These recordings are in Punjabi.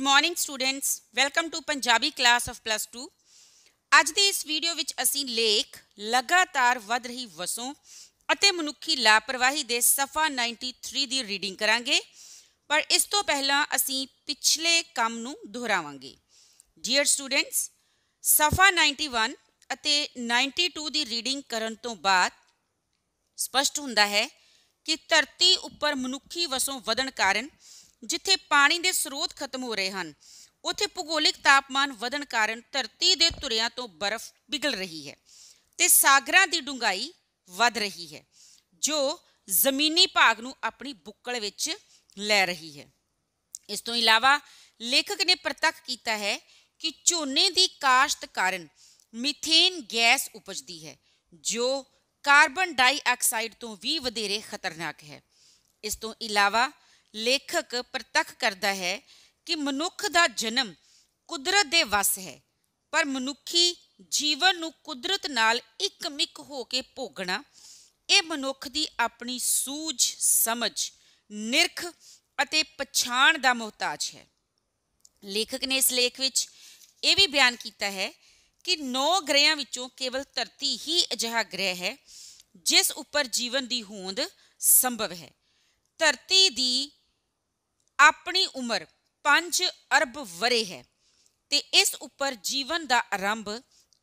good morning students welcome to Punjabi class of plus 2 ਅੱਜ ਦੀ ਇਸ ਵੀਡੀਓ ਵਿੱਚ ਅਸੀਂ ਲੇਖ ਲਗਾਤਾਰ ਵਧ ਰਹੀ ਵਸੋਂ ਅਤੇ ਮਨੁੱਖੀ ਲਾਪਰਵਾਹੀ ਦੇ ਸਫਾ 93 ਦੀ ਰੀਡਿੰਗ ਕਰਾਂਗੇ ਪਰ ਇਸ ਤੋਂ ਪਹਿਲਾਂ ਅਸੀਂ ਪਿਛਲੇ ਕੰਮ ਨੂੰ ਦੁਹਰਾਵਾਂਗੇ ਡੀਅਰ ਸਟੂਡੈਂਟਸ ਸਫਾ 91 ਅਤੇ 92 ਦੀ ਰੀਡਿੰਗ ਕਰਨ ਤੋਂ ਬਾਅਦ ਸਪਸ਼ਟ ਹੁੰਦਾ ਹੈ ਕਿ ਧਰਤੀ ਉੱਪਰ ਮਨੁੱਖੀ ਵਸੋਂ ਵਧਣ ਕਾਰਨ ਜਿੱਥੇ ਪਾਣੀ ਦੇ ਸਰੋਤ ਖਤਮ ਹੋ ਰਹੇ ਹਨ ਉੱਥੇ ਭੂਗੋਲਿਕ ਤਾਪਮਾਨ ਵਧਣ ਕਾਰਨ ਧਰਤੀ ਦੇ ਧੁਰਿਆਂ ਤੋਂ ਬਰਫ਼ ਪਿਘਲ ਰਹੀ ਹੈ ਤੇ ਸਾਗਰਾਂ ਦੀ ਡੂੰਘਾਈ ਵੱਧ ਰਹੀ ਹੈ ਜੋ ਜ਼ਮੀਨੀ ਭਾਗ ਨੂੰ ਆਪਣੀ ਬੁੱਕਲ ਵਿੱਚ ਲੈ ਰਹੀ ਹੈ ਇਸ ਤੋਂ ਇਲਾਵਾ ਲੇਖਕ ਨੇ ਪ੍ਰਤੱਖ ਕੀਤਾ ਹੈ ਕਿ ਝੋਨੇ ਦੀ ਕਾਸ਼ਤ ਕਾਰਨ ਮੀਥੇਨ ਗੈਸ ਉਪਜਦੀ ਹੈ ਜੋ ਕਾਰਬਨ ਡਾਈਆਕਸਾਈਡ ਤੋਂ ਵੀ ਵਧੇਰੇ ਖਤਰਨਾਕ ਹੈ ਇਸ ਤੋਂ ਇਲਾਵਾ ਲੇਖਕ ਪ੍ਰਤੱਖ ਕਰਦਾ ਹੈ ਕਿ ਮਨੁੱਖ ਦਾ ਜਨਮ ਕੁਦਰਤ ਦੇ ਵਸ ਹੈ ਪਰ ਮਨੁੱਖੀ ਜੀਵਨ ਨੂੰ ਕੁਦਰਤ ਨਾਲ ਇੱਕਮਿਕ ਹੋ ਕੇ ਭੋਗਣਾ ਇਹ ਮਨੁੱਖ ਦੀ ਆਪਣੀ ਸੂਝ ਸਮਝ ਨਿਰਖ ਅਤੇ ਪਛਾਣ ਦਾ ਮੁਹਤਾਜ ਹੈ ਲੇਖਕ ਨੇ ਇਸ ਲੇਖ ਵਿੱਚ ਇਹ ਵੀ ਬਿਆਨ ਕੀਤਾ ਹੈ ਕਿ ਨੌ ਗ੍ਰਹਿਆਂ ਵਿੱਚੋਂ ਕੇਵਲ ਧਰਤੀ ਹੀ ਅਜਿਹਾ ਗ੍ਰਹਿ ਹੈ ਜਿਸ ਉੱਪਰ ਜੀਵਨ ਦੀ ਹੋਂਦ ਸੰਭਵ ਹੈ ਧਰਤੀ ਦੀ ਆਪਣੀ ਉਮਰ 5 ਅਰਬ ਵਰੇ ਹੈ ਤੇ ਇਸ ਉੱਪਰ ਜੀਵਨ ਦਾ ਆਰੰਭ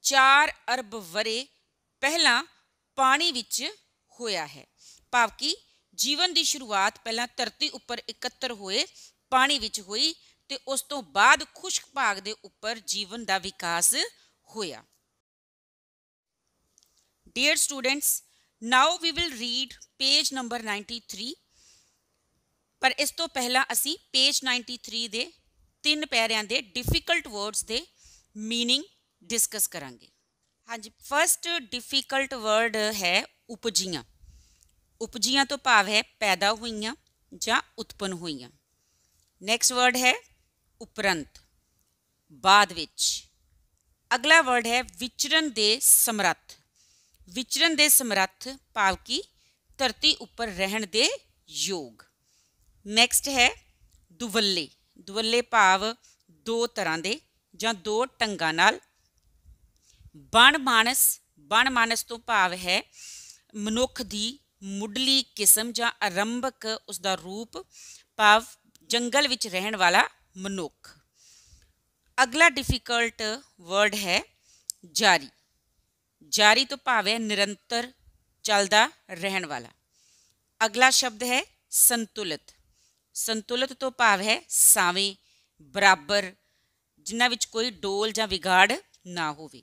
4 ਅਰਬ ਵਰੇ ਪਹਿਲਾਂ ਪਾਣੀ ਵਿੱਚ ਹੋਇਆ ਹੈ ਭਾਵ ਕਿ ਜੀਵਨ ਦੀ ਸ਼ੁਰੂਆਤ ਪਹਿਲਾਂ ਧਰਤੀ ਉੱਪਰ ਇਕੱਤਰ ਹੋਏ ਪਾਣੀ ਵਿੱਚ ਹੋਈ ਤੇ ਉਸ ਤੋਂ ਬਾਅਦ ਖੁਸ਼ਕ ਭਾਗ ਦੇ ਉੱਪਰ ਜੀਵਨ ਦਾ ਵਿਕਾਸ ਹੋਇਆ dear students now we will read page number 93 ਪਰ ਇਸ ਤੋਂ ਪਹਿਲਾਂ ਅਸੀਂ ਪੇਜ 93 ਦੇ ਤਿੰਨ ਪੈਰਿਆਂ ਦੇ ਡਿਫਿਕਲਟ ਵਰਡਸ ਦੇ मीनिंग ਡਿਸਕਸ ਕਰਾਂਗੇ ਹਾਂਜੀ ਫਰਸਟ ਡਿਫਿਕਲਟ ਵਰਡ ਹੈ ਉਪਜੀਆਂ ਉਪਜੀਆਂ ਤੋਂ ਭਾਵ ਹੈ ਪੈਦਾ ਹੋਈਆਂ ਜਾਂ ਉਤਪਨ ਹੋਈਆਂ ਨੈਕਸਟ ਵਰਡ ਹੈ ਉਪਰੰਤ ਬਾਅਦ ਵਿੱਚ ਅਗਲਾ ਵਰਡ ਹੈ ਵਿਚਰਨ ਦੇ ਸਮਰੱਥ ਵਿਚਰਨ ਦੇ ਸਮਰੱਥ ਭਾਵ ਕੀ ਧਰਤੀ ਉੱਪਰ ਰਹਿਣ ਦੇ ਯੋਗ ਨੈਕਸਟ ਹੈ ਦੁਵੱਲੇ ਦੁਵੱਲੇ ਭਾਵ ਦੋ ਤਰ੍ਹਾਂ ਦੇ ਜਾਂ ਦੋ ਟੰਗਾਂ ਨਾਲ ਬਣ ਮਾਨਸ ਬਣ ਮਾਨਸ ਤੋਂ ਭਾਵ ਹੈ ਮਨੁੱਖ ਦੀ ਮੁੱਢਲੀ ਕਿਸਮ ਜਾਂ ਆਰੰਭਕ ਉਸ ਦਾ ਰੂਪ ਭਾਵ ਜੰਗਲ ਵਿੱਚ ਰਹਿਣ ਵਾਲਾ ਮਨੁੱਖ ਅਗਲਾ ਡਿਫਿਕਲਟ ਵਰਡ ਹੈ ਜਾਰੀ ਜਾਰੀ ਤੋਂ ਭਾਵ ਹੈ ਨਿਰੰਤਰ ਚੱਲਦਾ ਰਹਿਣ ਵਾਲਾ ਅਗਲਾ ਸ਼ਬਦ ਹੈ ਸੰਤੁਲਿਤ ਸੰਤੁਲਿਤ ਤੋਂ ਭਾਵ ਹੈ ਸਾਵੇਂ ਬਰਾਬਰ ਜਿਨ੍ਹਾਂ ਵਿੱਚ ਕੋਈ ਡੋਲ ਜਾਂ ਵਿਗਾੜ ਨਾ ਹੋਵੇ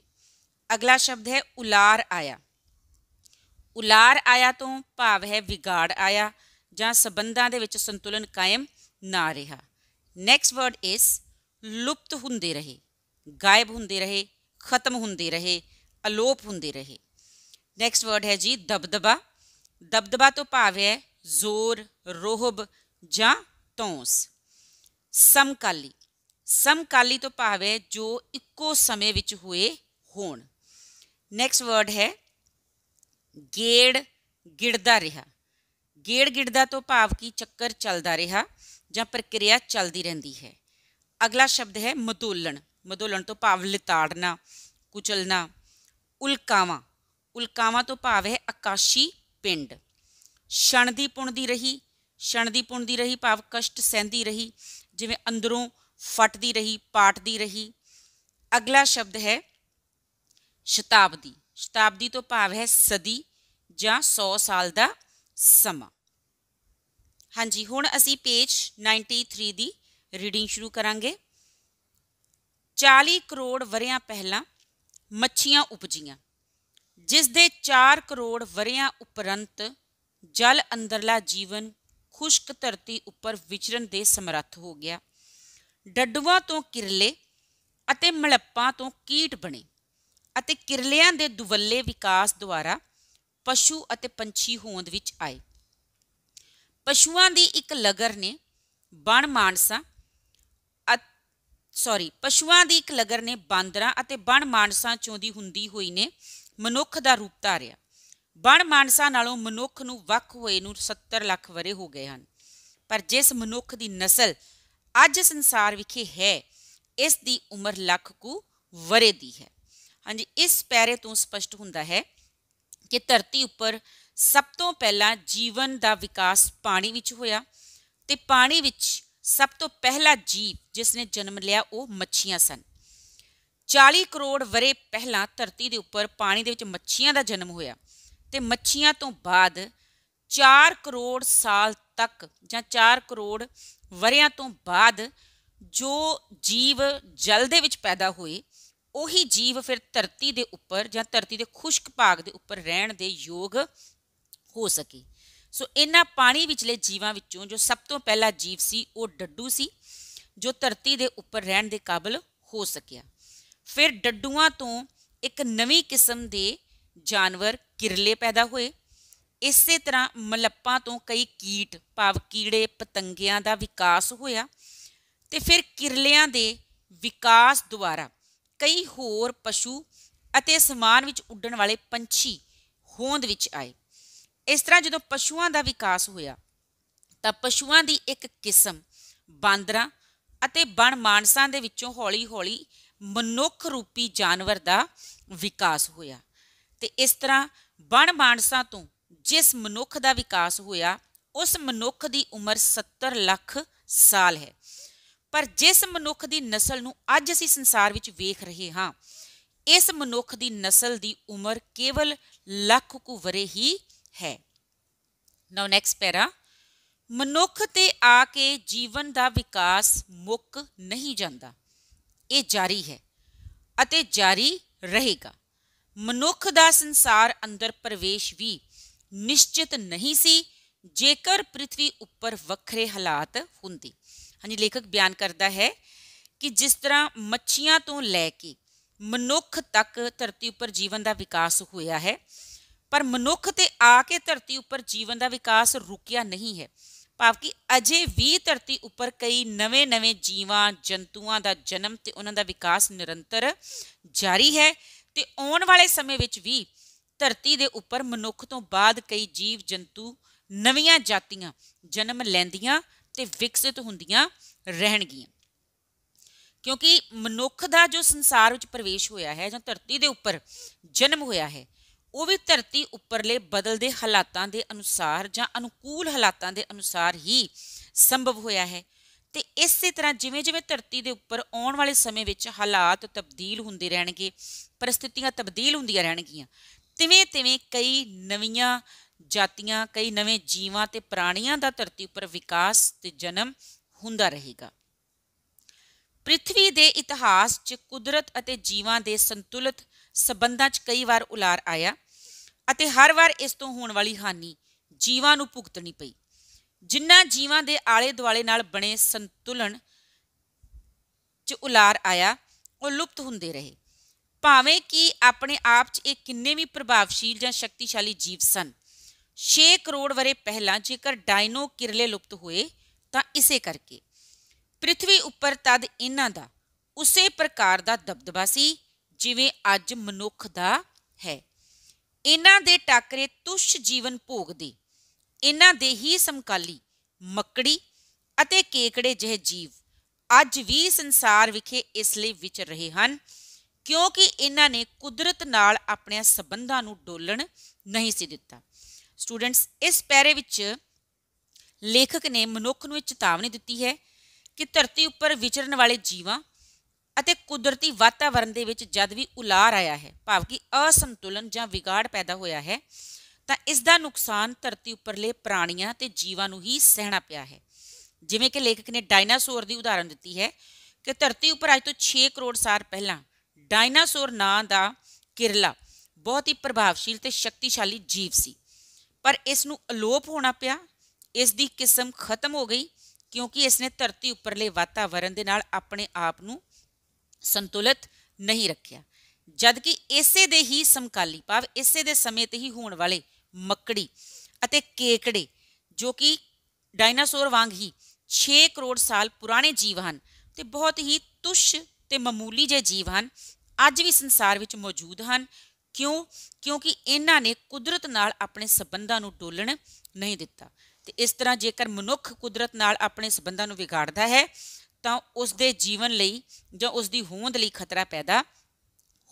ਅਗਲਾ ਸ਼ਬਦ ਹੈ ਉਲਾਰ ਆਇਆ ਉਲਾਰ ਆਇਆ ਤੋਂ ਭਾਵ ਹੈ ਵਿਗਾੜ ਆਇਆ ਜਾਂ ਸਬੰਧਾਂ ਦੇ ਵਿੱਚ ਸੰਤੁਲਨ ਕਾਇਮ ਨਾ ਰਿਹਾ ਨੈਕਸਟ ਵਰਡ ਇਜ਼ ਲੁਪਤ ਹੁੰਦੇ ਰਹੇ ਗਾਇਬ ਹੁੰਦੇ ਰਹੇ ਖਤਮ ਹੁੰਦੇ ਰਹੇ ਅਲੋਪ ਹੁੰਦੇ ਰਹੇ ਨੈਕਸਟ ਵਰਡ ਹੈ ਜੀ ਦਬਦਬਾ ਦਬਦਬਾ ਤੋਂ ਭਾਵ ਹੈ ਜ਼ੋਰ ਰੋਹਬ ਜਾਂ ਤੌਂਸ ਸਮਕਾਲੀ ਸਮਕਾਲੀ ਤੋਂ ਭਾਵ ਹੈ ਜੋ ਇੱਕੋ ਸਮੇਂ ਵਿੱਚ ਹੋਏ ਹੋਣ ਨੈਕਸਟ ਵਰਡ ਹੈ ਗੇੜ ਗਿੜਦਾ ਰਿਹਾ ਗੇੜ ਗਿੜਦਾ ਤੋਂ ਭਾਵ ਕੀ ਚੱਕਰ ਚੱਲਦਾ ਰਿਹਾ ਜਾਂ ਪ੍ਰਕਿਰਿਆ ਚੱਲਦੀ ਰਹਿੰਦੀ ਹੈ ਅਗਲਾ ਸ਼ਬਦ ਹੈ ਮਦੋਲਣ ਮਦੋਲਣ ਤੋਂ ਭਾਵ ਲਿਤਾੜਨਾ ਕੁਚਲਣਾ ਉਲਕਾਵਾਂ ਉਲਕਾਵਾਂ ਤੋਂ ਭਾਵ ਹੈ ਆਕਾਸ਼ੀ ਪਿੰਡ ਛਣ ਦੀ ਪੁਣ ਦੀ ਰਹੀ ਛਣਦੀ ਪੁੰਦੀ ਰਹੀ ਭਾਵ ਕਸ਼ਟ ਸਹਿੰਦੀ ਰਹੀ ਜਿਵੇਂ ਅੰਦਰੋਂ ਫਟਦੀ ਰਹੀ ਪਾਟਦੀ ਰਹੀ ਅਗਲਾ ਸ਼ਬਦ ਹੈ ਸ਼ਤਾਬਦੀ ਸ਼ਤਾਬਦੀ ਤੋਂ ਭਾਵ ਹੈ ਸਦੀ ਜਾਂ 100 ਸਾਲ ਦਾ ਸਮਾਂ ਹਾਂਜੀ ਹੁਣ ਅਸੀਂ ਪੇਜ 93 ਦੀ ਰੀਡਿੰਗ ਸ਼ੁਰੂ ਕਰਾਂਗੇ 40 ਕਰੋੜ ਵਰਿਆਂ ਪਹਿਲਾਂ ਮੱਛੀਆਂ ਉਪਜੀਆਂ ਜਿਸ ਦੇ 4 ਕਰੋੜ ਵਰਿਆਂ ਉਪਰੰਤ ਜਲ ਅੰਦਰਲਾ ਜੀਵਨ ਖੁਸ਼ਕ ਧਰਤੀ ਉੱਪਰ ਵਿਚਰਨ ਦੇ ਸਮਰੱਥ ਹੋ ਗਿਆ ਡੱਡੂਆਂ ਤੋਂ ਕਿਰਲੇ ਅਤੇ ਮਲੱਪਾਂ ਤੋਂ ਕੀਟ ਬਣੇ ਅਤੇ ਕਿਰਲਿਆਂ ਦੇ ਦੁਵੱਲੇ ਵਿਕਾਸ ਦੁਆਰਾ ਪਸ਼ੂ ਅਤੇ ਪੰਛੀ ਹੋਂਦ ਵਿੱਚ ਆਏ ਪਸ਼ੂਆਂ ਦੀ ਇੱਕ ਲਗਰ ਨੇ ਬਣ ਮਾਨਸਾ ਸੌਰੀ ਪਸ਼ੂਆਂ ਦੀ ਇੱਕ ਲਗਰ ਨੇ ਬਾਂਦਰਾਂ ਅਤੇ ਬਣ ਮਾਨਸਾਂ ਚੋਂ ਦੀ ਹੁੰਦੀ ਹੋਈ ਨੇ ਮਨੁੱਖ ਦਾ ਰੂਪ ਧਾਰਿਆ ਬਣ ਮਾਨਸਾ ਨਾਲੋਂ ਮਨੁੱਖ ਨੂੰ ਵੱਖ ਹੋਏ ਨੂੰ 70 ਲੱਖ ਵਰੇ ਹੋ ਗਏ ਹਨ ਪਰ ਜਿਸ ਮਨੁੱਖ ਦੀ ਨਸਲ ਅੱਜ ਸੰਸਾਰ ਵਿਖੇ ਹੈ ਇਸ ਦੀ ਉਮਰ ਲੱਖ ਕੁ ਵਰੇ ਦੀ ਹੈ ਹਾਂਜੀ ਇਸ ਪੈਰੇ ਤੋਂ ਸਪਸ਼ਟ ਹੁੰਦਾ ਹੈ ਕਿ ਧਰਤੀ ਉੱਪਰ ਸਭ ਤੋਂ ਪਹਿਲਾਂ ਜੀਵਨ ਦਾ ਵਿਕਾਸ ਪਾਣੀ ਵਿੱਚ ਹੋਇਆ ਤੇ ਪਾਣੀ ਵਿੱਚ ਸਭ ਤੋਂ ਪਹਿਲਾ ਜੀਵ ਜਿਸ ਨੇ ਜਨਮ ਲਿਆ ਉਹ ਮੱਛੀਆਂ ਸਨ 40 ਕਰੋੜ ਵਰੇ ਪਹਿਲਾਂ ਧਰਤੀ ਦੇ ਉੱਪਰ ਪਾਣੀ ਦੇ ਵਿੱਚ ਮੱਛੀਆਂ ਦਾ ਜਨਮ ਹੋਇਆ ਤੇ ਮੱਛੀਆਂ ਤੋਂ ਬਾਅਦ 4 ਕਰੋੜ ਸਾਲ ਤੱਕ ਜਾਂ 4 ਕਰੋੜ ਵਰਿਆਂ ਤੋਂ ਬਾਅਦ ਜੋ ਜੀਵ ਜਲ ਦੇ ਵਿੱਚ ਪੈਦਾ ਹੋਏ ਉਹੀ ਜੀਵ ਫਿਰ ਧਰਤੀ ਦੇ ਉੱਪਰ ਜਾਂ ਧਰਤੀ ਦੇ ਖੁਸ਼ਕ ਭਾਗ ਦੇ ਉੱਪਰ ਰਹਿਣ ਦੇ ਯੋਗ ਹੋ ਸਕੇ ਸੋ ਇਹਨਾਂ ਪਾਣੀ ਵਿਚਲੇ ਜੀਵਾਂ ਵਿੱਚੋਂ ਜੋ ਸਭ ਤੋਂ ਪਹਿਲਾ ਜੀਵ ਸੀ ਉਹ ਡੱਡੂ ਸੀ ਜੋ ਧਰਤੀ ਦੇ ਉੱਪਰ ਰਹਿਣ ਦੇ ਕਾਬਿਲ ਹੋ ਸਕਿਆ ਫਿਰ ਡੱਡੂਆਂ ਤੋਂ ਇੱਕ ਨਵੀਂ ਕਿਸਮ ਦੇ ਜਾਨਵਰ ਕਿਰਲੇ ਪੈਦਾ ਹੋਏ ਇਸੇ ਤਰ੍ਹਾਂ ਮਲੱਪਾਂ ਤੋਂ ਕਈ ਕੀਟ ਭਾਵ ਕੀੜੇ ਪਤੰਗਿਆਂ ਦਾ ਵਿਕਾਸ ਹੋਇਆ ਤੇ ਫਿਰ ਕਿਰਲਿਆਂ ਦੇ ਵਿਕਾਸ ਦੁਆਰਾ ਕਈ ਹੋਰ ਪਸ਼ੂ ਅਤੇ ਸਮਾਨ ਵਿੱਚ ਉੱਡਣ ਵਾਲੇ ਪੰਛੀ ਹੋਂਦ ਵਿੱਚ ਆਏ ਇਸ ਤਰ੍ਹਾਂ ਜਦੋਂ ਪਸ਼ੂਆਂ ਦਾ ਵਿਕਾਸ ਹੋਇਆ ਤਾਂ ਪਸ਼ੂਆਂ ਦੀ ਇੱਕ ਕਿਸਮ ਬਾਂਦਰਾਂ ਅਤੇ ਬਣ ਮਾਨਸਾਂ ਦੇ ਵਿੱਚੋਂ ਹੌਲੀ-ਹੌਲੀ ਮਨੁੱਖ ਰੂਪੀ ਜਾਨਵਰ ਦਾ ਵਿਕਾਸ ਹੋਇਆ ਤੇ ਇਸ ਤਰ੍ਹਾਂ ਬਣ ਬਾਂਡਸਾਂ ਤੋਂ ਜਿਸ ਮਨੁੱਖ ਦਾ ਵਿਕਾਸ ਹੋਇਆ ਉਸ ਮਨੁੱਖ ਦੀ ਉਮਰ 70 ਲੱਖ ਸਾਲ ਹੈ ਪਰ ਜਿਸ ਮਨੁੱਖ ਦੀ ਨਸਲ ਨੂੰ ਅੱਜ ਅਸੀਂ ਸੰਸਾਰ ਵਿੱਚ ਵੇਖ ਰਹੇ ਹਾਂ ਇਸ ਮਨੁੱਖ ਦੀ ਨਸਲ ਦੀ ਉਮਰ ਕੇਵਲ ਲੱਖ ਕੁ ਵਰੇ ਹੀ ਹੈ ਨਾਓ ਨੈਕਸਟ ਪੈਰਾ ਮਨੁੱਖ ਤੇ ਆ ਕੇ ਜੀਵਨ ਦਾ ਵਿਕਾਸ ਮੁੱਕ ਨਹੀਂ ਜਾਂਦਾ ਇਹ ਜਾਰੀ ਹੈ ਅਤੇ ਜਾਰੀ ਰਹੇਗਾ ਮਨੁੱਖ ਦਾ ਸੰਸਾਰ ਅੰਦਰ ਪ੍ਰਵੇਸ਼ ਵੀ ਨਿਸ਼ਚਿਤ ਨਹੀਂ ਸੀ ਜੇਕਰ ਪ੍ਰithvi ਉੱਪਰ ਵੱਖਰੇ ਹਾਲਾਤ ਹੁੰਦੇ ਹਾਂਜੀ ਲੇਖਕ ਬਿਆਨ ਕਰਦਾ ਹੈ ਕਿ ਜਿਸ ਤਰ੍ਹਾਂ ਮੱਛੀਆਂ ਤੋਂ ਲੈ ਕੇ ਮਨੁੱਖ ਤੱਕ ਧਰਤੀ ਉੱਪਰ ਜੀਵਨ ਦਾ ਵਿਕਾਸ ਹੋਇਆ ਹੈ ਪਰ ਮਨੁੱਖ ਤੇ ਆ ਕੇ ਧਰਤੀ ਉੱਪਰ ਜੀਵਨ ਦਾ ਵਿਕਾਸ ਰੁਕਿਆ ਨਹੀਂ ਹੈ ਭਾਵ ਕਿ ਅਜੇ ਵੀ ਧਰਤੀ ਉੱਪਰ ਕਈ ਨਵੇਂ-ਨਵੇਂ ਜੀਵਾਂ ਜੰਤੂਆਂ ਦਾ ਜਨਮ ਤੇ ਉਹਨਾਂ ਦਾ ਵਿਕਾਸ ਨਿਰੰਤਰ ਜਾਰੀ ਹੈ ਤੇ ਆਉਣ ਵਾਲੇ ਸਮੇਂ ਵਿੱਚ ਵੀ ਧਰਤੀ ਦੇ ਉੱਪਰ ਮਨੁੱਖ ਤੋਂ ਬਾਅਦ ਕਈ ਜੀਵ ਜੰਤੂ ਨਵੀਆਂ ਜਾਤੀਆਂ ਜਨਮ ਲੈਂਦੀਆਂ ਤੇ ਵਿਕਸਿਤ ਹੁੰਦੀਆਂ ਰਹਿਣਗੀਆਂ ਕਿਉਂਕਿ ਮਨੁੱਖ ਦਾ ਜੋ ਸੰਸਾਰ ਵਿੱਚ ਪ੍ਰਵੇਸ਼ ਹੋਇਆ ਹੈ ਜਾਂ ਧਰਤੀ ਦੇ ਉੱਪਰ ਜਨਮ ਹੋਇਆ ਹੈ ਉਹ ਵੀ ਧਰਤੀ ਉੱਪਰਲੇ ਬਦਲਦੇ ਹਾਲਾਤਾਂ ਦੇ ਅਨੁਸਾਰ ਜਾਂ ਅਨੁਕੂਲ ਹਾਲਾਤਾਂ ਦੇ ਅਨੁਸਾਰ ਹੀ ਸੰਭਵ ਹੋਇਆ ਹੈ ਤੇ ਇਸੇ ਤਰ੍ਹਾਂ ਜਿਵੇਂ ਜਿਵੇਂ ਧਰਤੀ ਦੇ ਉੱਪਰ ਆਉਣ ਵਾਲੇ ਸਮੇਂ ਵਿੱਚ ਹਾਲਾਤ ਤਬਦੀਲ ਹੁੰਦੇ ਰਹਿਣਗੇ ਪਰਿਸਥਿਤੀਆਂ ਤਬਦੀਲ ਹੁੰਦੀਆਂ ਰਹਿਣਗੀਆਂ ਤਿਵੇਂ ਤਿਵੇਂ ਕਈ ਨਵੀਆਂ ਜਾਤੀਆਂ ਕਈ ਨਵੇਂ ਜੀਵਾਂ ਤੇ ਪ੍ਰਾਣੀਆਂ ਦਾ ਧਰਤੀ ਉੱਪਰ ਵਿਕਾਸ ਤੇ ਜਨਮ ਹੁੰਦਾ ਰਹੇਗਾ ਪ੍ਰithvi ਦੇ ਇਤਿਹਾਸ 'ਚ ਕੁਦਰਤ ਅਤੇ ਜੀਵਾਂ ਦੇ ਸੰਤੁਲਿਤ ਸਬੰਧਾਂ 'ਚ ਕਈ ਵਾਰ ਉਲਾਰ ਆਇਆ ਅਤੇ ਹਰ ਵਾਰ ਇਸ ਤੋਂ ਹੋਣ ਵਾਲੀ ਹਾਨੀ ਜੀਵਾਂ ਨੂੰ ਭੁਗਤਣੀ ਪਈ ਜਿਨ੍ਹਾਂ ਜੀਵਾਂ ਦੇ ਆਲੇ ਦੁਆਲੇ ਨਾਲ ਬਣੇ ਸੰਤੁਲਨ ਚ ਉਲਾਰ ਆਇਆ ਉਹ ਲੁਪਤ ਹੁੰਦੇ ਰਹੇ ਭਾਵੇਂ ਕਿ ਆਪਣੇ ਆਪ 'ਚ ਇਹ ਕਿੰਨੇ ਵੀ ਪ੍ਰਭਾਵਸ਼ੀਲ ਜਾਂ ਸ਼ਕਤੀਸ਼ਾਲੀ ਜੀਵ ਸਨ 6 ਕਰੋੜ ਵਰੇ ਪਹਿਲਾਂ ਜੇਕਰ ਡਾਇਨੋ ਕਿਰਲੇ ਲੁਪਤ ਹੋਏ ਤਾਂ ਇਸੇ ਕਰਕੇ ਪ੍ਰithvi ਉੱਪਰ ਤਦ ਇਹਨਾਂ ਦਾ ਉਸੇ ਪ੍ਰਕਾਰ ਦਾ ਦਬਦਬਾ ਸੀ ਜਿਵੇਂ ਅੱਜ ਮਨੁੱਖ ਦਾ ਹੈ ਇਹਨਾਂ ਦੇ ਟਾਕਰੇ ਤੁਸ਼ ਜੀਵਨ ਭੋਗਦੇ ਇਹਨਾਂ ਦੇ ਹੀ ਸਮਕਾਲੀ ਮੱਕੜੀ ਅਤੇ ਕੇਕੜੇ ਜਿਹੇ ਜੀਵ ਅੱਜ ਵੀ ਸੰਸਾਰ ਵਿਖੇ ਇਸ ਲਈ ਵਿਚਰ ਰਹੇ ਹਨ ਕਿਉਂਕਿ ਇਹਨਾਂ ਨੇ ਕੁਦਰਤ ਨਾਲ ਆਪਣੇ ਸਬੰਧਾਂ ਨੂੰ ਡੋਲਣ ਨਹੀਂ ਸੀ ਦਿੱਤਾ ਸਟੂਡੈਂਟਸ ਇਸ ਪੈਰੇ ਵਿੱਚ ਲੇਖਕ ਨੇ ਮਨੁੱਖ ਨੂੰ ਇਹ ਚੇਤਾਵਨੀ ਦਿੱਤੀ ਹੈ ਕਿ ਧਰਤੀ ਉੱਪਰ ਵਿਚਰਨ ਵਾਲੇ ਜੀਵਾਂ ਅਤੇ ਕੁਦਰਤੀ ਵਾਤਾਵਰਣ ਦੇ ਵਿੱਚ ਜਦ ਵੀ ਉਲਾਰ ਆਇਆ ਹੈ ਭਾਵ ਕਿ ਅਸੰਤੁਲਨ ਜਾਂ ਵਿਗਾੜ ਪੈਦਾ ਹੋਇਆ ਹੈ ਤਾਂ ਇਸ ਦਾ ਨੁਕਸਾਨ ਧਰਤੀ ਉੱਪਰਲੇ ਪ੍ਰਾਣੀਆਂ ਤੇ ਜੀਵਾਂ ਨੂੰ ਹੀ ਸਹਿਣਾ ਪਿਆ ਹੈ ਜਿਵੇਂ ਕਿ ਲੇਖਕ ਨੇ ਡਾਇਨਾਸੌਰ ਦੀ ਉਦਾਹਰਨ ਦਿੱਤੀ ਹੈ ਕਿ ਧਰਤੀ ਉੱਪਰ ਅੱਜ ਤੋਂ 6 ਕਰੋੜ ਸਾਲ ਪਹਿਲਾਂ ਡਾਇਨਾਸੌਰ ਨਾਂ ਦਾ ਕਿਰਲਾ ਬਹੁਤ ਹੀ ਪ੍ਰਭਾਵਸ਼ੀਲ ਤੇ ਸ਼ਕਤੀਸ਼ਾਲੀ ਜੀਵ ਸੀ ਪਰ ਇਸ ਨੂੰ ਅਲੋਪ ਹੋਣਾ ਪਿਆ ਇਸ ਦੀ ਕਿਸਮ ਖਤਮ ਹੋ ਗਈ ਕਿਉਂਕਿ ਇਸ ਨੇ ਧਰਤੀ ਉੱਪਰਲੇ ਵਾਤਾਵਰਣ ਦੇ ਨਾਲ ਆਪਣੇ ਆਪ ਨੂੰ ਸੰਤੁਲਿਤ ਨਹੀਂ ਰੱਖਿਆ ਜਦਕਿ ਇਸੇ ਦੇ ਹੀ ਸਮਕਾਲੀ ਭਾਵ ਇਸੇ ਦੇ ਸਮੇਂ ਤੇ ਹੀ ਹੋਣ ਵਾਲੇ ਮੱਕੜੀ ਅਤੇ ਕੇਕੜੇ ਜੋ ਕਿ ਡਾਇਨਾਸੌਰ ਵਾਂਗ ਹੀ 6 ਕਰੋੜ ਸਾਲ ਪੁਰਾਣੇ ਜੀਵ ਹਨ ਤੇ ਬਹੁਤ ਹੀ ਤੁਸ਼ ਤੇ ਮਾਮੂਲੀ ਜਿਹੇ ਜੀਵ ਹਨ ਅੱਜ ਵੀ ਸੰਸਾਰ ਵਿੱਚ ਮੌਜੂਦ ਹਨ ਕਿਉਂ ਕਿਉਂਕਿ ਇਹਨਾਂ ਨੇ ਕੁਦਰਤ ਨਾਲ ਆਪਣੇ ਸਬੰਧਾਂ ਨੂੰ ਡੋਲਣ ਨਹੀਂ ਦਿੱਤਾ ਤੇ ਇਸ ਤਰ੍ਹਾਂ ਜੇਕਰ ਮਨੁੱਖ ਕੁਦਰਤ ਨਾਲ ਆਪਣੇ ਸਬੰਧਾਂ ਨੂੰ ਵਿਗਾੜਦਾ ਹੈ ਤਾਂ ਉਸ ਦੇ ਜੀਵਨ ਲਈ ਜਾਂ ਉਸ ਦੀ ਹੋਂਦ ਲਈ ਖਤਰਾ ਪੈਦਾ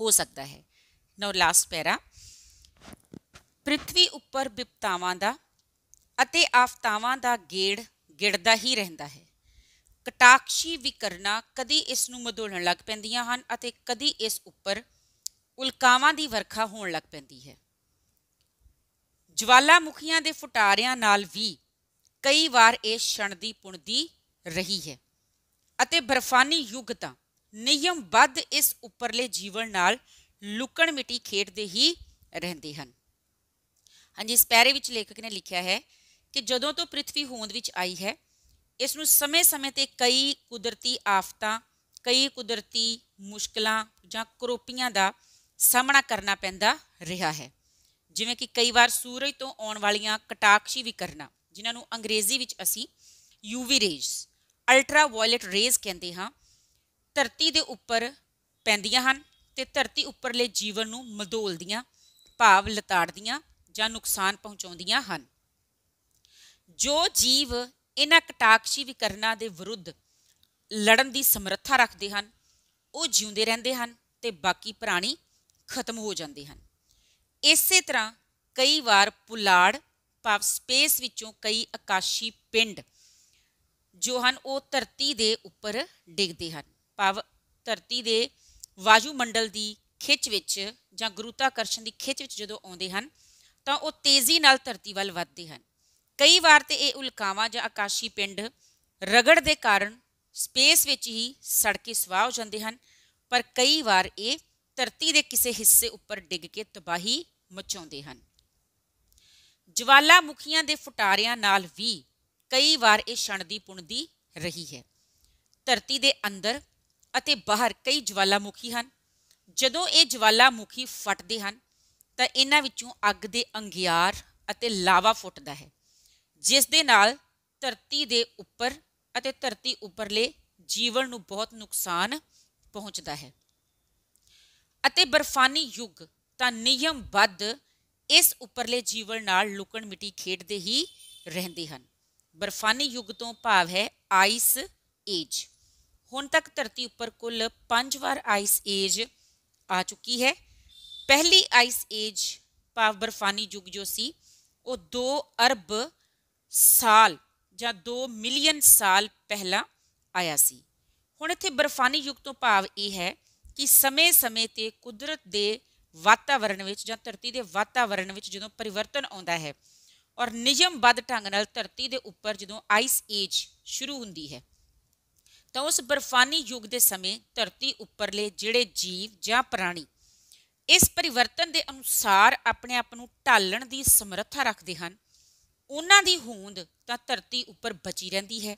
ਹੋ ਸਕਦਾ ਹੈ ਨਾਓ ਲਾਸਟ ਪੈਰਾ ਪ੍ਰਿਥਵੀ ਉੱਪਰ ਵਿਪਤਾਵਾਂ ਦਾ ਅਤੇ ਆਫਤਾਵਾਂ ਦਾ ਗੇੜ ਗਿੜਦਾ ਹੀ ਰਹਿੰਦਾ ਹੈ ਕਟਾਕਸ਼ੀ ਵਿਕਰਨਾ ਕਦੀ ਇਸ ਨੂੰ ਮਦੋਲਣ ਲੱਗ ਪੈਂਦੀਆਂ ਹਨ ਅਤੇ ਕਦੀ ਇਸ ਉੱਪਰ ਉਲਕਾਵਾਂ ਦੀ ਵਰਖਾ ਹੋਣ ਲੱਗ ਪੈਂਦੀ ਹੈ ਜਵਾਲਾਮੁਖੀਆਂ ਦੇ ਫੁਟਾਰਿਆਂ ਨਾਲ ਵੀ ਕਈ ਵਾਰ ਇਹ ਛਣਦੀ ਪੁਣਦੀ ਰਹੀ ਹੈ ਅਤੇ ਬਰਫਾਨੀ ਯੁੱਗ ਤਾਂ ਨਿਯਮਬੱਧ ਇਸ ਉੱਪਰਲੇ ਜੀਵਨ ਨਾਲ ਲੁਕਣ ਮਿਟੀ ਖੇਡਦੇ ਹੀ ਰਹਿੰਦੇ ਹਨ ਹਾਂਜੀ ਇਸ ਪੈਰੇ ਵਿੱਚ ਲੇਖਕ ਨੇ ਲਿਖਿਆ ਹੈ ਕਿ ਜਦੋਂ ਤੋਂ ਪ੍ਰithvi ਹੋਂਦ ਵਿੱਚ ਆਈ ਹੈ ਇਸ ਨੂੰ ਸਮੇਂ-ਸਮੇਂ ਤੇ ਕਈ ਕੁਦਰਤੀ ਆਫਤਾਂ ਕਈ ਕੁਦਰਤੀ ਮੁਸ਼ਕਲਾਂ ਜਾਂ ਕਰੋਪੀਆਂ ਦਾ ਸਾਹਮਣਾ ਕਰਨਾ ਪੈਂਦਾ ਰਿਹਾ ਹੈ ਜਿਵੇਂ ਕਿ ਕਈ ਵਾਰ ਸੂਰਜ ਤੋਂ ਆਉਣ ਵਾਲੀਆਂ ਕਟਾਕਸ਼ੀ ਵੀ ਕਰਨਾ ਜਿਨ੍ਹਾਂ ਨੂੰ ਅੰਗਰੇਜ਼ੀ ਵਿੱਚ ਅਸੀਂ UV rays ultraviolet rays ਕਹਿੰਦੇ ਹਾਂ ਧਰਤੀ ਦੇ ਉੱਪਰ ਪੈਂਦੀਆਂ ਹਨ ਤੇ ਧਰਤੀ ਉੱਪਰਲੇ ਜੀਵਨ ਨੂੰ ਮਦੋਲਦੀਆਂ ਭਾਵ ਲਤਾੜਦੀਆਂ ਜਾਂ ਨੁਕਸਾਨ ਪਹੁੰਚਾਉਂਦੀਆਂ ਹਨ ਜੋ ਜੀਵ ਇਹਨਾਂ ਕਟਾਕਸ਼ੀ ਵਿਕਰਨਾਂ ਦੇ ਵਿਰੁੱਧ ਲੜਨ ਦੀ ਸਮਰੱਥਾ ਰੱਖਦੇ ਹਨ ਉਹ ਜਿਉਂਦੇ ਰਹਿੰਦੇ ਹਨ ਤੇ ਬਾਕੀ ਪ੍ਰਾਣੀ ਖਤਮ ਹੋ ਜਾਂਦੇ ਹਨ ਇਸੇ ਤਰ੍ਹਾਂ ਕਈ ਵਾਰ ਪੁਲਾੜ ਭਾਵ ਸਪੇਸ ਵਿੱਚੋਂ ਕਈ ਆਕਾਸ਼ੀ ਪਿੰਡ ਜੋ ਹਨ ਉਹ ਧਰਤੀ ਦੇ ਉੱਪਰ ਡਿੱਗਦੇ ਹਨ ਭਾਵ ਧਰਤੀ ਦੇ ਵਾਯੂ ਮੰਡਲ ਦੀ ਖਿੱਚ ਵਿੱਚ ਜਾਂ ਗੁਰੂਤਾਕਰਸ਼ਣ ਦੀ ਖਿੱਚ ਵਿੱਚ ਜਦੋਂ ਆਉਂਦੇ ਹਨ ਤਾਂ ਉਹ ਤੇਜ਼ੀ ਨਾਲ ਧਰਤੀ ਵੱਲ ਵੱਧਦੇ ਹਨ ਕਈ ਵਾਰ ਤੇ ਇਹ ਉਲਕਾਵਾਂ ਜਾਂ ਆਕਾਸ਼ੀ ਪਿੰਡ ਰਗੜ ਦੇ ਕਾਰਨ ਸਪੇਸ ਵਿੱਚ ਹੀ ਸੜ ਕੇ ਸਵਾਹ ਹੋ ਜਾਂਦੇ ਹਨ ਪਰ ਕਈ ਵਾਰ ਇਹ ਧਰਤੀ ਦੇ ਕਿਸੇ ਹਿੱਸੇ ਉੱਪਰ ਡਿੱਗ ਕੇ ਤਬਾਹੀ ਮਚਾਉਂਦੇ ਹਨ ਜਵਾਲਾਮੁਖੀਆਂ ਦੇ ਫੁਟਾਰਿਆਂ ਨਾਲ ਵੀ ਕਈ ਵਾਰ ਇਹ ਛਣਦੀ ਪੁਣਦੀ ਰਹੀ ਹੈ ਧਰਤੀ ਦੇ ਅੰਦਰ ਅਤੇ ਬਾਹਰ ਕਈ ਜਵਾਲਾਮੁਖੀ ਹਨ ਜਦੋਂ ਇਹ ਜਵਾਲਾਮੁਖੀ ਫਟਦੇ ਹਨ ਤਾਂ ਇਹਨਾਂ ਵਿੱਚੋਂ ਅੱਗ ਦੇ ਅੰਗਿਆਰ ਅਤੇ ਲਾਵਾ ਫੁੱਟਦਾ ਹੈ ਜਿਸ ਦੇ ਨਾਲ ਧਰਤੀ ਦੇ ਉੱਪਰ ਅਤੇ ਧਰਤੀ ਉੱਪਰਲੇ ਜੀਵਨ ਨੂੰ ਬਹੁਤ ਨੁਕਸਾਨ ਪਹੁੰਚਦਾ ਹੈ ਅਤੇ ਬਰਫਾਨੀ ਯੁੱਗ ਤਾਂ ਨਿਯਮਬੱਧ ਇਸ ਉੱਪਰਲੇ ਜੀਵਨ ਨਾਲ ਲੁਕਣ ਮਿਟੀ ਖੇਡਦੇ ਹੀ ਰਹਿੰਦੇ ਹਨ ਬਰਫਾਨੀ ਯੁੱਗ ਤੋਂ ਭਾਵ ਹੈ ਆਈਸ ਏਜ ਹੁਣ ਤੱਕ ਧਰਤੀ ਉੱਪਰ ਕੁੱਲ 5 ਵਾਰ ਆਈਸ ਏਜ ਆ ਚੁੱਕੀ ਹੈ ਪਹਿਲੀ ਆਈਸ ਏਜ ਭਾਵ ਬਰਫਾਨੀ ਯੁੱਗ ਜੋ ਸੀ ਉਹ 2 ਅਰਬ ਸਾਲ ਜਾਂ 2 ਮਿਲੀਅਨ ਸਾਲ ਪਹਿਲਾਂ ਆਇਆ ਸੀ ਹੁਣ ਇੱਥੇ ਬਰਫਾਨੀ ਯੁੱਗ ਤੋਂ ਭਾਵ ਇਹ ਹੈ ਕਿ ਸਮੇਂ-ਸਮੇਂ ਤੇ ਕੁਦਰਤ ਦੇ ਵਾਤਾਵਰਣ ਵਿੱਚ ਜਾਂ ਧਰਤੀ ਦੇ ਵਾਤਾਵਰਣ ਵਿੱਚ ਜਦੋਂ ਪਰਿਵਰਤਨ ਆਉਂਦਾ ਹੈ ਔਰ ਨਿਯਮਬੱਧ ਢੰਗ ਨਾਲ ਧਰਤੀ ਦੇ ਉੱਪਰ ਜਦੋਂ ਆਈਸ ਏਜ ਸ਼ੁਰੂ ਹੁੰਦੀ ਹੈ ਤਾਂ ਉਸ ਬਰਫਾਨੀ ਯੁੱਗ ਦੇ ਸਮੇਂ ਧਰਤੀ ਉੱਪਰਲੇ ਜਿਹੜੇ ਜੀਵ ਜਾਂ ਪ੍ਰਾਣੀ ਇਸ ਪਰਿਵਰਤਨ ਦੇ ਅਨੁਸਾਰ ਆਪਣੇ ਆਪ ਨੂੰ ਢਾਲਣ ਦੀ ਸਮਰੱਥਾ ਰੱਖਦੇ ਹਨ ਉਹਨਾਂ ਦੀ ਹੋਂਦ ਤਾਂ ਧਰਤੀ ਉੱਪਰ ਬਚੀ ਰਹਿੰਦੀ ਹੈ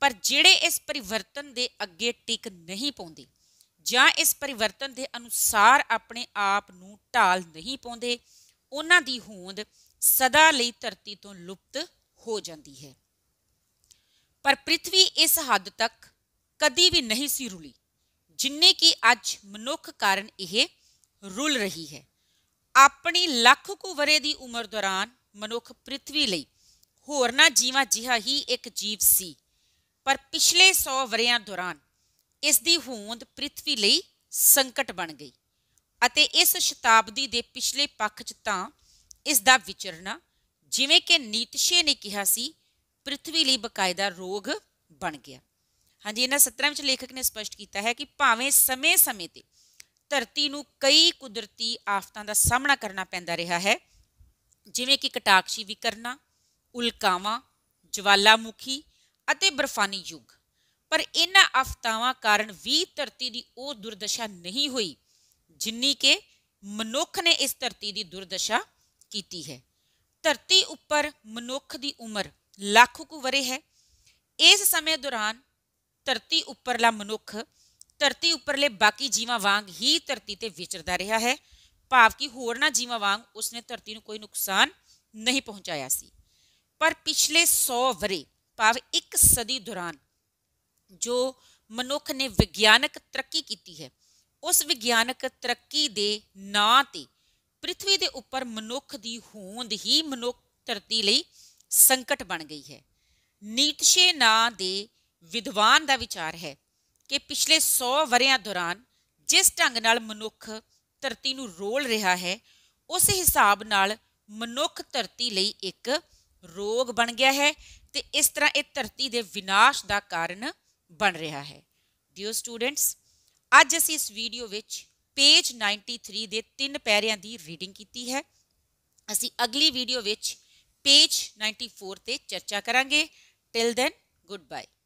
ਪਰ ਜਿਹੜੇ ਇਸ ਪਰਿਵਰਤਨ ਦੇ ਅੱਗੇ ਟਿਕ ਨਹੀਂ ਪਾਉਂਦੇ ਜਾਂ ਇਸ ਪਰਿਵਰਤਨ ਦੇ ਅਨੁਸਾਰ ਆਪਣੇ ਆਪ ਨੂੰ ਢਾਲ ਨਹੀਂ ਪਾਉਂਦੇ ਉਹਨਾਂ ਦੀ ਹੋਂਦ ਸਦਾ ਲਈ ਧਰਤੀ ਤੋਂ ਲੁਪਤ ਹੋ ਜਾਂਦੀ ਹੈ ਪਰ ਪ੍ਰithvi ਇਸ ਹੱਦ ਤੱਕ ਕਦੀ ਵੀ ਨਹੀਂ ਸੀ ਰੁਲੀ ਜਿੰਨੇ ਕਿ ਅੱਜ ਮਨੁੱਖ ਕਾਰਨ ਇਹ ਰੁੱਲ ਰਹੀ ਹੈ ਆਪਣੀ ਲੱਖ ਕੁ ਵਰੇ ਦੀ ਉਮਰ ਦੌਰਾਨ ਮਨੁੱਖ ਪ੍ਰithvi ਲਈ ਹੋਰਨਾ ਜੀਵਾਂ ਜਿਹਾ ਹੀ ਇੱਕ ਜੀਵ ਸੀ ਪਰ ਪਿਛਲੇ 100 ਵਰਿਆਂ ਦੌਰਾਨ ਇਸ ਦੀ ਹੋਂਦ ਪ੍ਰithvi ਲਈ ਸੰਕਟ ਬਣ ਗਈ ਅਤੇ ਇਸ ਸ਼ਤਾਬਦੀ ਦੇ ਪਿਛਲੇ ਪੱਖ 'ਚ ਤਾਂ ਇਸ ਦਾ ਵਿਚਰਨਾ ਜਿਵੇਂ ਕਿ ਨੀਤਸ਼ੇ ਨੇ ਕਿਹਾ ਸੀ ਪ੍ਰithvi ਲਈ ਬਕਾਇਦਾ ਰੋਗ ਬਣ ਗਿਆ ਹਾਂਜੀ ਇਹਨਾਂ 17 ਵਿੱਚ ਲੇਖਕ ਨੇ ਸਪਸ਼ਟ ਕੀਤਾ ਹੈ ਕਿ ਭਾਵੇਂ ਸਮੇਂ-ਸਮੇਂ ਤੇ ਧਰਤੀ ਨੂੰ ਕਈ ਕੁਦਰਤੀ ਆਫਤਾਂ ਦਾ ਸਾਹਮਣਾ ਕਰਨਾ ਪੈਂਦਾ ਰਿਹਾ ਹੈ ਜਿਵੇਂ ਕਿ ਕਟਾਕਸ਼ੀ ਵਿਕਰਨਾ ਉਲਕਾਵਾਂ ਜਵਾਲਾਮੁਖੀ ਅਤੇ ਬਰਫਾਨੀ ਯੁੱਗ ਪਰ ਇਹਨਾਂ ਆਫਤਾਵਾਂ ਕਾਰਨ ਵੀ ਧਰਤੀ ਦੀ ਉਹ ਦੁਰਦਸ਼ਾ ਨਹੀਂ ਹੋਈ ਜਿੰਨੀ ਕਿ ਮਨੁੱਖ ਨੇ ਇਸ ਧਰਤੀ ਦੀ ਦੁਰਦਸ਼ਾ ਕੀਤੀ ਹੈ ਧਰਤੀ ਉੱਪਰ ਮਨੁੱਖ ਦੀ ਉਮਰ ਲੱਖ ਕੁ ਵਰੇ ਹੈ ਇਸ ਸਮੇਂ ਦੌਰਾਨ ਧਰਤੀ ਉੱਪਰਲਾ ਮਨੁੱਖ ਧਰਤੀ ਉੱਪਰਲੇ ਬਾਕੀ ਜੀਵਾਂ ਵਾਂਗ ਹੀ ਧਰਤੀ ਤੇ ਵਿਚਰਦਾ ਰਿਹਾ ਹੈ ਭਾਵ ਕਿ ਹੋਰਨਾਂ ਜੀਵਾਂ ਵਾਂਗ ਉਸਨੇ ਧਰਤੀ ਨੂੰ ਕੋਈ ਨੁਕਸਾਨ ਨਹੀਂ ਪਹੁੰਚਾਇਆ ਸੀ ਪਰ ਪਿਛਲੇ 100 ਵਰੇ ਭਾਵ ਇੱਕ ਸਦੀ ਦੌਰਾਨ ਜੋ ਮਨੁੱਖ ਨੇ ਵਿਗਿਆਨਕ ਤਰੱਕੀ ਕੀਤੀ ਹੈ ਉਸ ਵਿਗਿਆਨਕ ਤਰੱਕੀ ਦੇ ਨਾਂ ਤੇ ਪ੍ਰithvi ਦੇ ਉੱਪਰ ਮਨੁੱਖ ਦੀ ਹੋਂਦ ਹੀ ਮਨੁੱਖ ਧਰਤੀ ਲਈ ਸੰਕਟ ਬਣ ਗਈ ਹੈ ਨੀਤਸ਼ੇ ਨਾਂ ਦੇ ਵਿਦਵਾਨ ਦਾ ਵਿਚਾਰ ਹੈ ਕਿ ਪਿਛਲੇ 100 ਵਰਿਆਂ ਦੌਰਾਨ ਜਿਸ ਢੰਗ ਨਾਲ ਮਨੁੱਖ ਧਰਤੀ ਨੂੰ ਰੋਲ ਰਿਹਾ ਹੈ ਉਸ ਹਿਸਾਬ ਨਾਲ ਮਨੁੱਖ ਧਰਤੀ ਲਈ ਇੱਕ ਰੋਗ ਬਣ ਗਿਆ ਹੈ ਤੇ ਇਸ ਤਰ੍ਹਾਂ ਇਹ ਧਰਤੀ ਦੇ ਵਿਨਾਸ਼ ਦਾ ਕਾਰਨ ਬਣ ਰਿਹਾ ਹੈ ਡਿਓ ਸਟੂਡੈਂਟਸ ਅੱਜ ਅਸੀਂ ਇਸ ਵੀਡੀਓ ਵਿੱਚ ਪੇਜ 93 ਦੇ ਤਿੰਨ ਪੈਰਿਆਂ ਦੀ ਰੀਡਿੰਗ ਕੀਤੀ ਹੈ ਅਸੀਂ ਅਗਲੀ ਵੀਡੀਓ ਵਿੱਚ ਪੇਜ 94 ਤੇ ਚਰਚਾ ਕਰਾਂਗੇ ਟਿਲ ਦੈਨ ਗੁੱਡ ਬਾਏ